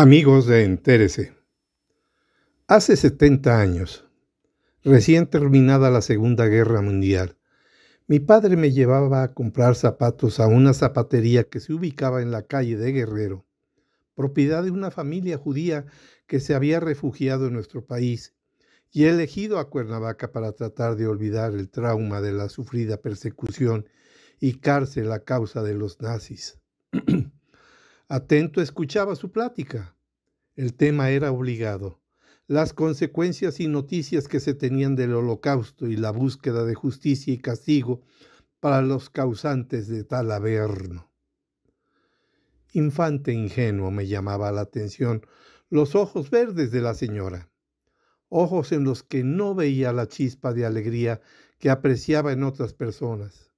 Amigos de Entérese. Hace 70 años, recién terminada la Segunda Guerra Mundial, mi padre me llevaba a comprar zapatos a una zapatería que se ubicaba en la calle de Guerrero, propiedad de una familia judía que se había refugiado en nuestro país y elegido a Cuernavaca para tratar de olvidar el trauma de la sufrida persecución y cárcel a causa de los nazis. Atento escuchaba su plática. El tema era obligado. Las consecuencias y noticias que se tenían del holocausto y la búsqueda de justicia y castigo para los causantes de tal averno. Infante ingenuo me llamaba la atención los ojos verdes de la señora, ojos en los que no veía la chispa de alegría que apreciaba en otras personas,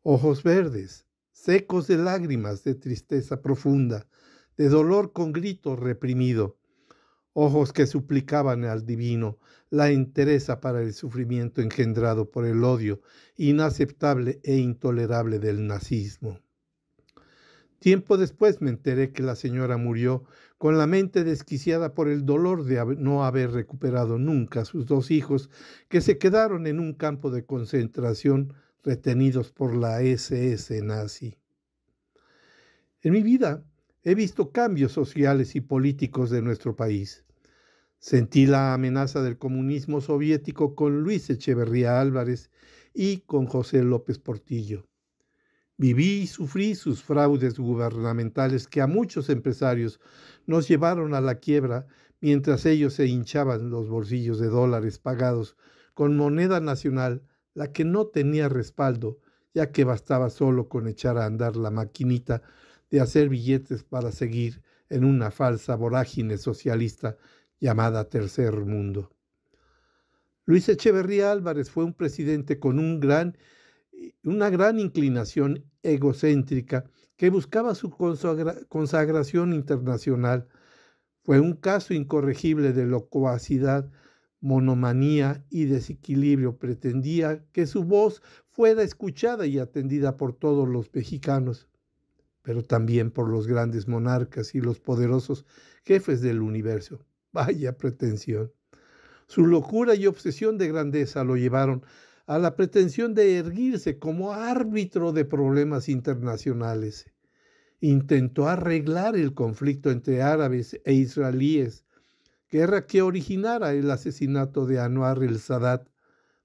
ojos verdes, secos de lágrimas de tristeza profunda, de dolor con grito reprimido, ojos que suplicaban al divino la entereza para el sufrimiento engendrado por el odio inaceptable e intolerable del nazismo. Tiempo después me enteré que la señora murió con la mente desquiciada por el dolor de no haber recuperado nunca a sus dos hijos que se quedaron en un campo de concentración retenidos por la SS nazi. En mi vida he visto cambios sociales y políticos de nuestro país. Sentí la amenaza del comunismo soviético con Luis Echeverría Álvarez y con José López Portillo. Viví y sufrí sus fraudes gubernamentales que a muchos empresarios nos llevaron a la quiebra mientras ellos se hinchaban los bolsillos de dólares pagados con moneda nacional la que no tenía respaldo, ya que bastaba solo con echar a andar la maquinita de hacer billetes para seguir en una falsa vorágine socialista llamada Tercer Mundo. Luis Echeverría Álvarez fue un presidente con un gran, una gran inclinación egocéntrica que buscaba su consagración internacional. Fue un caso incorregible de locuacidad monomanía y desequilibrio. Pretendía que su voz fuera escuchada y atendida por todos los mexicanos, pero también por los grandes monarcas y los poderosos jefes del universo. Vaya pretensión. Su locura y obsesión de grandeza lo llevaron a la pretensión de erguirse como árbitro de problemas internacionales. Intentó arreglar el conflicto entre árabes e israelíes, guerra que originara el asesinato de Anwar el Sadat,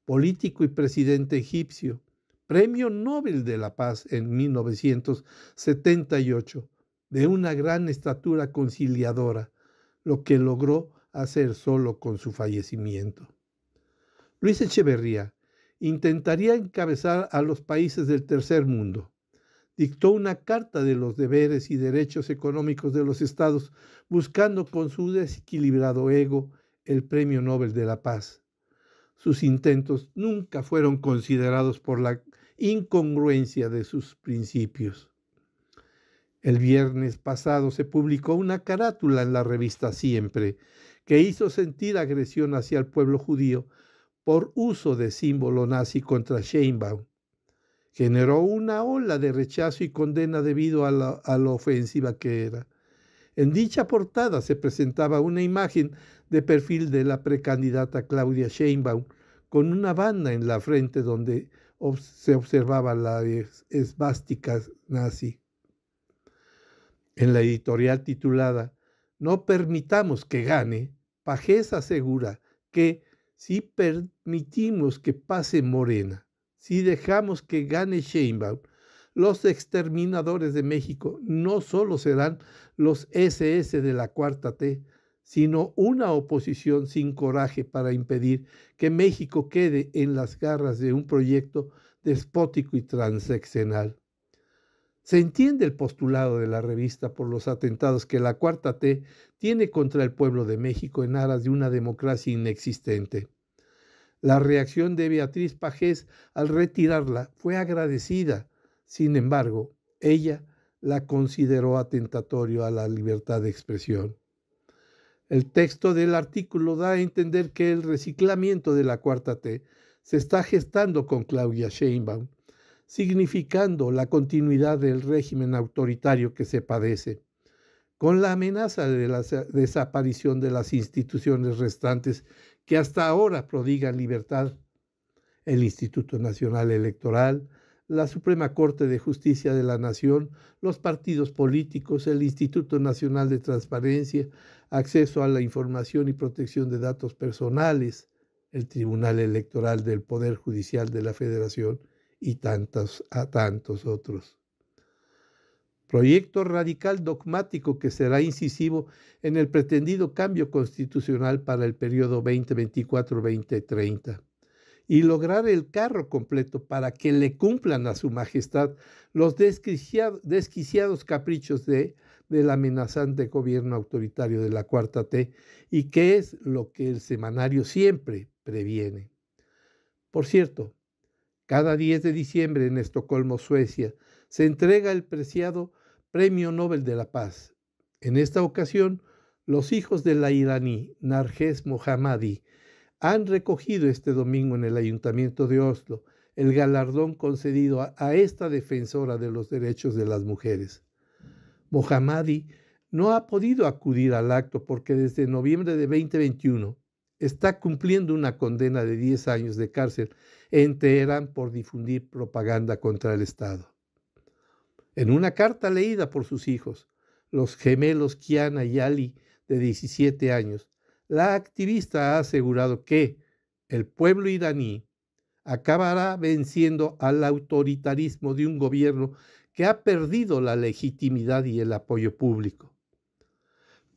político y presidente egipcio, Premio Nobel de la Paz en 1978, de una gran estatura conciliadora, lo que logró hacer solo con su fallecimiento. Luis Echeverría intentaría encabezar a los países del tercer mundo, dictó una carta de los deberes y derechos económicos de los estados, buscando con su desequilibrado ego el Premio Nobel de la Paz. Sus intentos nunca fueron considerados por la incongruencia de sus principios. El viernes pasado se publicó una carátula en la revista Siempre que hizo sentir agresión hacia el pueblo judío por uso de símbolo nazi contra Sheinbaum generó una ola de rechazo y condena debido a la, ofensiva que era. En dicha portada se presentaba una imagen de perfil de la precandidata Claudia Sheinbaum con una banda en la frente donde se observaba la esvástica nazi. En la editorial titulada No permitamos que gane, Pajés asegura que si permitimos que pase Morena, si dejamos que gane Sheinbaum, los exterminadores de México no solo serán los SS de la cuarta T, sino una oposición sin coraje para impedir que México quede en las garras de un proyecto despótico y transeccional. Se entiende el postulado de la revista por los atentados que la cuarta T tiene contra el pueblo de México en aras de una democracia inexistente. La reacción de Beatriz Pajés al retirarla fue agradecida. Sin embargo, ella la consideró atentatorio a la libertad de expresión. El texto del artículo da a entender que el reciclamiento de la cuarta T se está gestando con Claudia Sheinbaum, significando la continuidad del régimen autoritario que se padece. Con la amenaza de la desaparición de las instituciones restantes que hasta ahora prodigan libertad. El Instituto Nacional Electoral, la Suprema Corte de Justicia de la Nación, los partidos políticos, el Instituto Nacional de Transparencia, Acceso a la Información y Protección de Datos Personales, el Tribunal Electoral del Poder Judicial de la Federación y tantos a tantos otros proyecto radical dogmático que será incisivo en el pretendido cambio constitucional para el periodo 2024-2030 y lograr el carro completo para que le cumplan a su majestad los desquiciados caprichos de, del amenazante gobierno autoritario de la Cuarta T y que es lo que el semanario siempre previene. Por cierto, cada 10 de diciembre en Estocolmo, Suecia, se entrega el preciado Premio Nobel de la Paz. En esta ocasión, los hijos de la iraní Narges Mohammadi han recogido este domingo en el Ayuntamiento de Oslo el galardón concedido a, a esta defensora de los derechos de las mujeres. Mohammadi no ha podido acudir al acto porque desde noviembre de 2021 está cumpliendo una condena de 10 años de cárcel en Teherán por difundir propaganda contra el Estado. En una carta leída por sus hijos, los gemelos Kiana y Ali, de 17 años, la activista ha asegurado que el pueblo iraní acabará venciendo al autoritarismo de un gobierno que ha perdido la legitimidad y el apoyo público.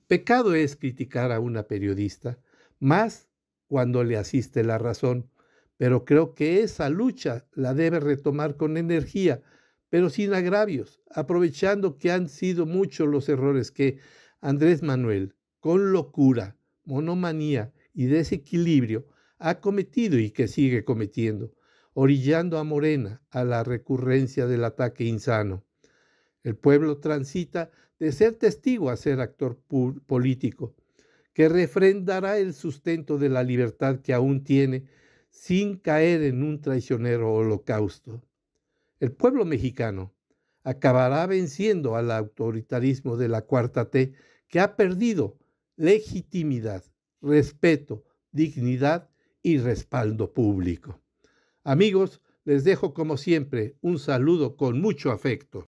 Pecado es criticar a una periodista, más cuando le asiste la razón, pero creo que esa lucha la debe retomar con energía pero sin agravios, aprovechando que han sido muchos los errores que Andrés Manuel, con locura, monomanía y desequilibrio, ha cometido y que sigue cometiendo, orillando a Morena a la recurrencia del ataque insano. El pueblo transita de ser testigo a ser actor político, que refrendará el sustento de la libertad que aún tiene sin caer en un traicionero holocausto. El pueblo mexicano acabará venciendo al autoritarismo de la cuarta T que ha perdido legitimidad, respeto, dignidad y respaldo público. Amigos, les dejo como siempre un saludo con mucho afecto.